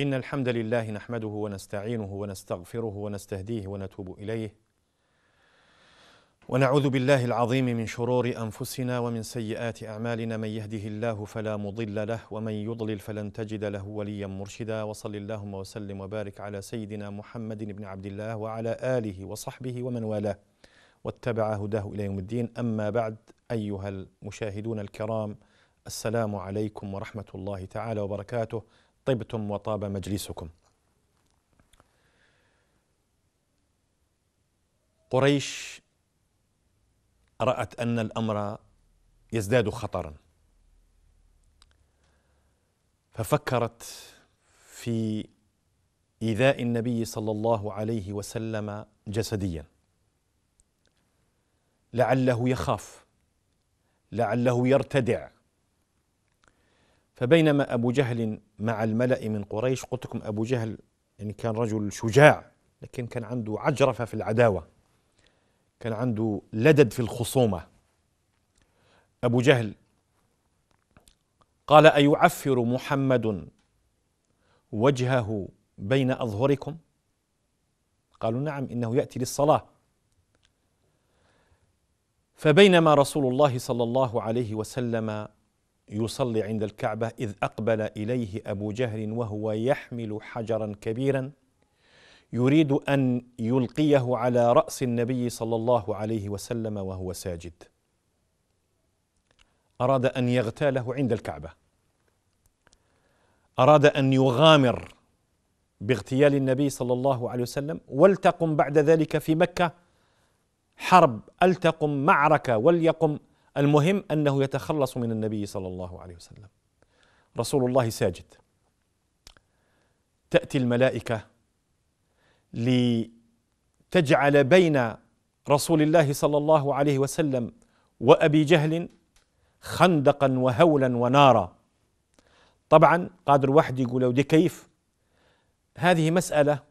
إن الحمد لله نحمده ونستعينه ونستغفره ونستهديه ونتوب إليه ونعوذ بالله العظيم من شرور أنفسنا ومن سيئات أعمالنا من يهده الله فلا مضل له ومن يضلل فلن تجد له وليا مرشدا وصل اللهم وسلم وبارك على سيدنا محمد بن عبد الله وعلى آله وصحبه ومن والاه واتبع هداه إلى يوم الدين أما بعد أيها المشاهدون الكرام السلام عليكم ورحمة الله تعالى وبركاته طبتم وطاب مجلسكم قريش رأت أن الأمر يزداد خطرا ففكرت في إيذاء النبي صلى الله عليه وسلم جسديا لعله يخاف لعله يرتدع فبينما أبو جهل مع الملأ من قريش قلت لكم أبو جهل يعني كان رجل شجاع لكن كان عنده عجرفة في العداوة كان عنده لدد في الخصومة أبو جهل قال أيعفر محمد وجهه بين أظهركم قالوا نعم إنه يأتي للصلاة فبينما رسول الله صلى الله عليه وسلم يصلي عند الكعبة إذ أقبل إليه أبو جهل وهو يحمل حجرا كبيرا يريد أن يلقيه على رأس النبي صلى الله عليه وسلم وهو ساجد أراد أن يغتاله عند الكعبة أراد أن يغامر باغتيال النبي صلى الله عليه وسلم ولتقم بعد ذلك في مكة حرب ألتقم معركة وليقم المهم انه يتخلص من النبي صلى الله عليه وسلم رسول الله ساجد تاتي الملائكه لتجعل بين رسول الله صلى الله عليه وسلم وابي جهل خندقا وهولا ونارا طبعا قادر واحد يقول ودي كيف هذه مساله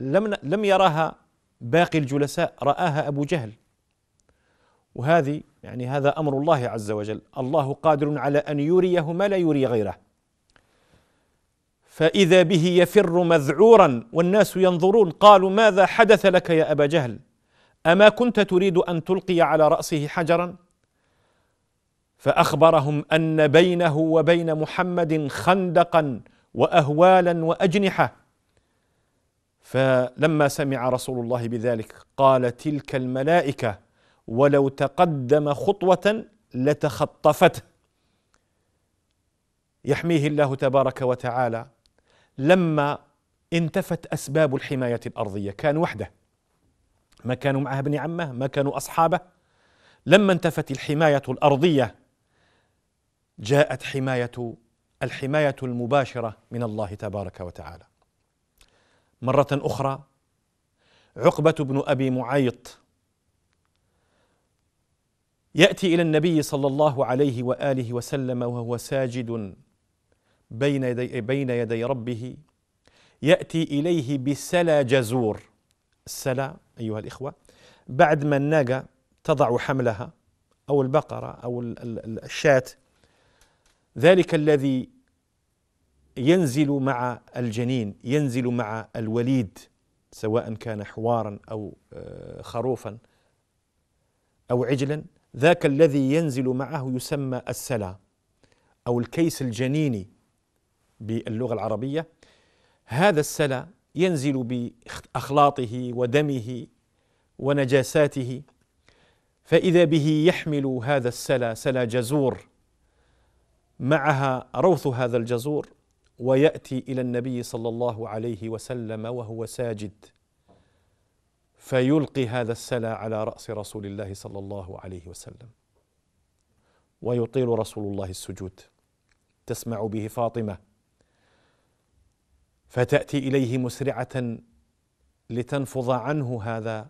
لم لم يراها باقي الجلساء راها ابو جهل وهذه يعني هذا امر الله عز وجل، الله قادر على ان يريه ما لا يري غيره. فاذا به يفر مذعورا والناس ينظرون قالوا ماذا حدث لك يا ابا جهل؟ اما كنت تريد ان تلقي على راسه حجرا؟ فاخبرهم ان بينه وبين محمد خندقا واهوالا واجنحه فلما سمع رسول الله بذلك قال تلك الملائكه ولو تقدم خطوة لتخطفته يحميه الله تبارك وتعالى لما انتفت أسباب الحماية الأرضية كان وحده ما كانوا معه ابن عمه ما كانوا أصحابه لما انتفت الحماية الأرضية جاءت حماية الحماية المباشرة من الله تبارك وتعالى مرة أخرى عقبة بن أبي معيط ياتي الى النبي صلى الله عليه واله وسلم وهو ساجد بين يدي بين يدي ربه ياتي اليه بسلا جزور السلا ايها الاخوه بعد ما الناقه تضع حملها او البقره او الشاة ذلك الذي ينزل مع الجنين ينزل مع الوليد سواء كان حوارا او آه، خروفا او عجلا ذاك الذي ينزل معه يسمى السلا أو الكيس الجنيني باللغة العربية هذا السلا ينزل بأخلاطه ودمه ونجاساته فإذا به يحمل هذا السلا سلا جزور معها روث هذا الجزور ويأتي إلى النبي صلى الله عليه وسلم وهو ساجد فيلقي هذا السلا على راس رسول الله صلى الله عليه وسلم ويطيل رسول الله السجود تسمع به فاطمه فتاتي اليه مسرعه لتنفض عنه هذا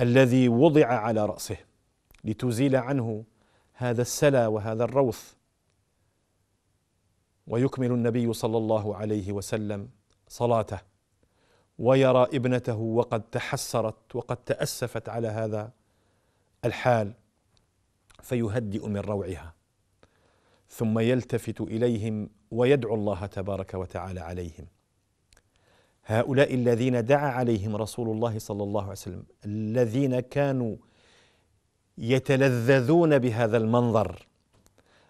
الذي وضع على راسه لتزيل عنه هذا السلا وهذا الروث ويكمل النبي صلى الله عليه وسلم صلاته ويرى ابنته وقد تحسرت وقد تاسفت على هذا الحال فيهدئ من روعها ثم يلتفت اليهم ويدعو الله تبارك وتعالى عليهم هؤلاء الذين دعا عليهم رسول الله صلى الله عليه وسلم الذين كانوا يتلذذون بهذا المنظر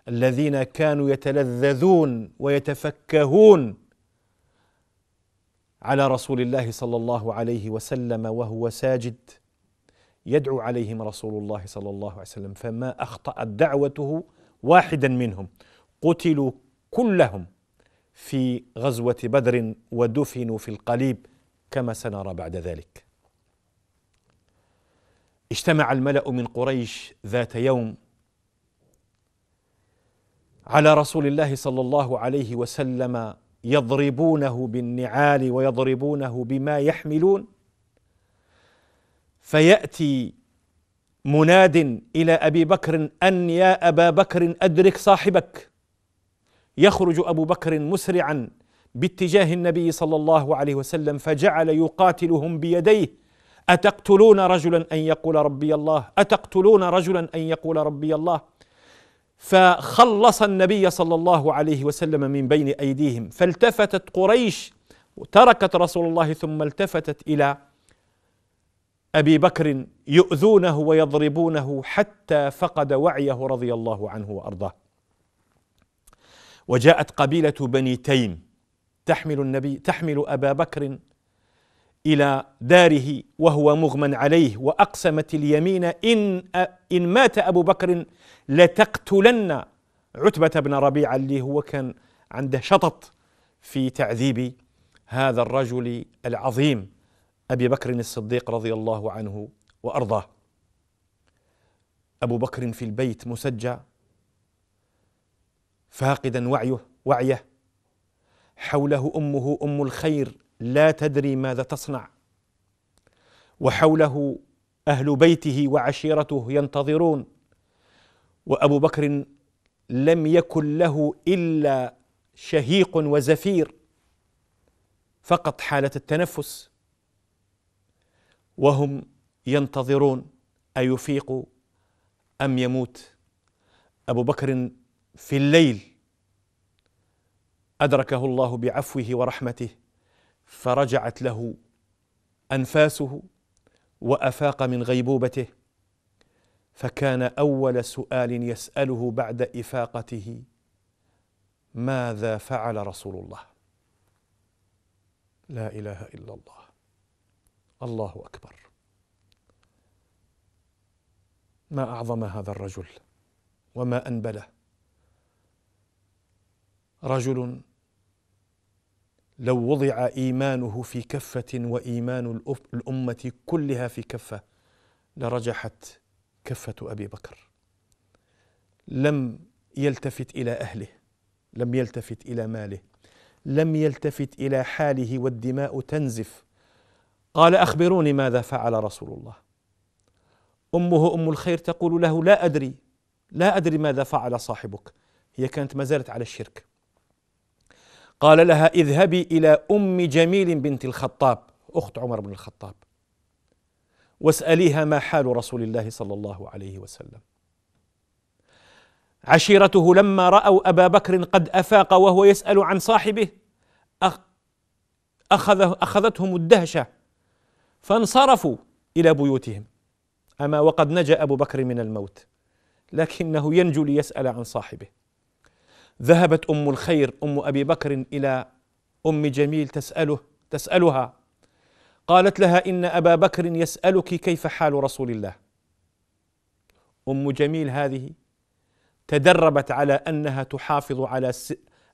الذين كانوا يتلذذون ويتفكهون على رسول الله صلى الله عليه وسلم وهو ساجد يدعو عليهم رسول الله صلى الله عليه وسلم فما اخطات دعوته واحدا منهم قتلوا كلهم في غزوه بدر ودفنوا في القليب كما سنرى بعد ذلك اجتمع الملا من قريش ذات يوم على رسول الله صلى الله عليه وسلم يضربونه بالنعال ويضربونه بما يحملون فياتي مناد الى ابي بكر ان يا ابا بكر ادرك صاحبك يخرج ابو بكر مسرعا باتجاه النبي صلى الله عليه وسلم فجعل يقاتلهم بيديه اتقتلون رجلا ان يقول ربي الله اتقتلون رجلا ان يقول ربي الله فخلص النبي صلى الله عليه وسلم من بين ايديهم فالتفتت قريش وتركت رسول الله ثم التفتت الى ابي بكر يؤذونه ويضربونه حتى فقد وعيه رضي الله عنه وارضاه وجاءت قبيله بني تيم تحمل النبي تحمل ابا بكر الى داره وهو مغمى عليه واقسمت اليمين ان ان مات ابو بكر لتقتلن عتبه بن ربيعه اللي هو كان عنده شطط في تعذيب هذا الرجل العظيم ابي بكر الصديق رضي الله عنه وارضاه ابو بكر في البيت مسجى فاقدا وعيه وعيه حوله امه ام الخير لا تدري ماذا تصنع وحوله اهل بيته وعشيرته ينتظرون وابو بكر لم يكن له الا شهيق وزفير فقط حاله التنفس وهم ينتظرون ايفيق ام يموت ابو بكر في الليل ادركه الله بعفوه ورحمته فرجعت له انفاسه وافاق من غيبوبته فكان اول سؤال يساله بعد افاقته ماذا فعل رسول الله لا اله الا الله الله اكبر ما اعظم هذا الرجل وما انبله رجل لو وضع ايمانه في كفه وايمان الامه كلها في كفه لرجحت كفه ابي بكر لم يلتفت الى اهله لم يلتفت الى ماله لم يلتفت الى حاله والدماء تنزف قال اخبروني ماذا فعل رسول الله امه ام الخير تقول له لا ادري لا ادري ماذا فعل صاحبك هي كانت ما زالت على الشرك قال لها اذهبي إلى أم جميل بنت الخطاب أخت عمر بن الخطاب واسأليها ما حال رسول الله صلى الله عليه وسلم عشيرته لما رأوا أبا بكر قد أفاق وهو يسأل عن صاحبه أخذ أخذتهم الدهشة فانصرفوا إلى بيوتهم أما وقد نجا أبو بكر من الموت لكنه ينجو ليسأل عن صاحبه ذهبت أم الخير أم أبي بكر إلى أم جميل تسأله تسألها قالت لها إن أبا بكر يسألك كيف حال رسول الله أم جميل هذه تدربت على أنها تحافظ على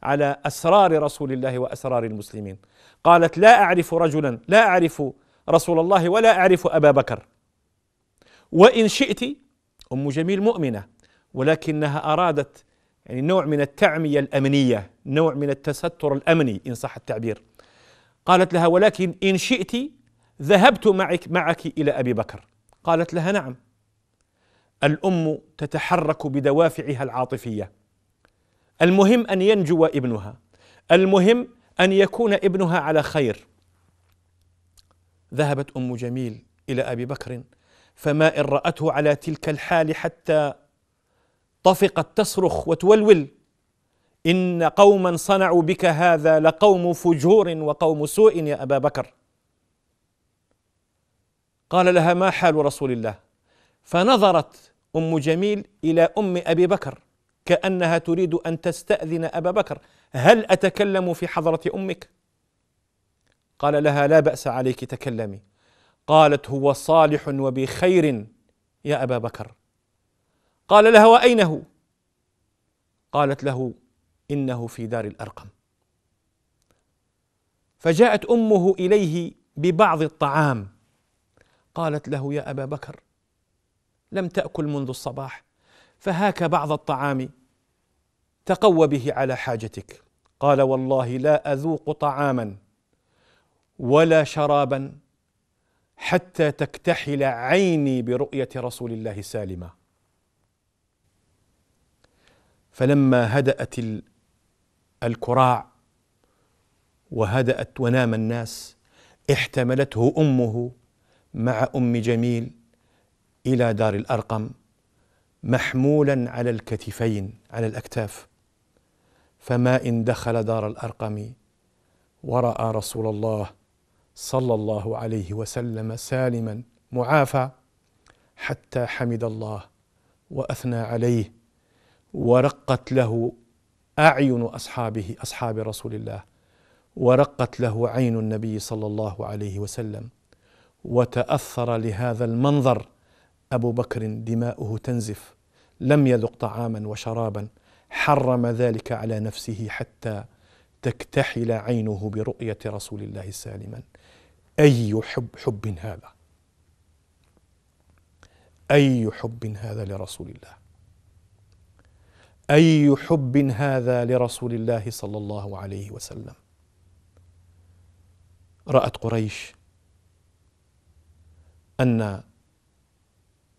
على أسرار رسول الله وأسرار المسلمين قالت لا أعرف رجلا لا أعرف رسول الله ولا أعرف أبا بكر وإن شئت أم جميل مؤمنة ولكنها أرادت يعني نوع من التعمية الأمنية نوع من التستر الأمني إن صح التعبير قالت لها ولكن إن شئت ذهبت معك معك إلى أبي بكر قالت لها نعم الأم تتحرك بدوافعها العاطفية المهم أن ينجو ابنها المهم أن يكون ابنها على خير ذهبت أم جميل إلى أبي بكر فما إن رأته على تلك الحال حتى طفقت تصرخ وتولول إن قوما صنعوا بك هذا لقوم فجور وقوم سوء يا أبا بكر قال لها ما حال رسول الله فنظرت أم جميل إلى أم أبي بكر كأنها تريد أن تستأذن أبا بكر هل أتكلم في حضرة أمك قال لها لا بأس عليك تكلمي قالت هو صالح وبخير يا أبا بكر قال لها واين هو قالت له انه في دار الارقم فجاءت امه اليه ببعض الطعام قالت له يا ابا بكر لم تاكل منذ الصباح فهاك بعض الطعام تقوى به على حاجتك قال والله لا اذوق طعاما ولا شرابا حتى تكتحل عيني برؤيه رسول الله سالما فلما هدأت الكراع وهدأت ونام الناس احتملته أمه مع أم جميل إلى دار الأرقم محمولا على الكتفين على الأكتاف فما إن دخل دار الأرقم ورأى رسول الله صلى الله عليه وسلم سالما معافى حتى حمد الله وأثنى عليه ورقت له اعين اصحابه اصحاب رسول الله ورقت له عين النبي صلى الله عليه وسلم وتاثر لهذا المنظر ابو بكر دماؤه تنزف لم يذق طعاما وشرابا حرم ذلك على نفسه حتى تكتحل عينه برؤيه رسول الله سالما اي حب حب هذا اي حب هذا لرسول الله اي حب هذا لرسول الله صلى الله عليه وسلم رات قريش ان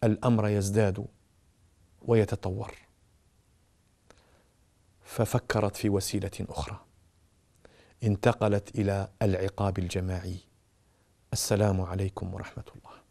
الامر يزداد ويتطور ففكرت في وسيله اخرى انتقلت الى العقاب الجماعي السلام عليكم ورحمه الله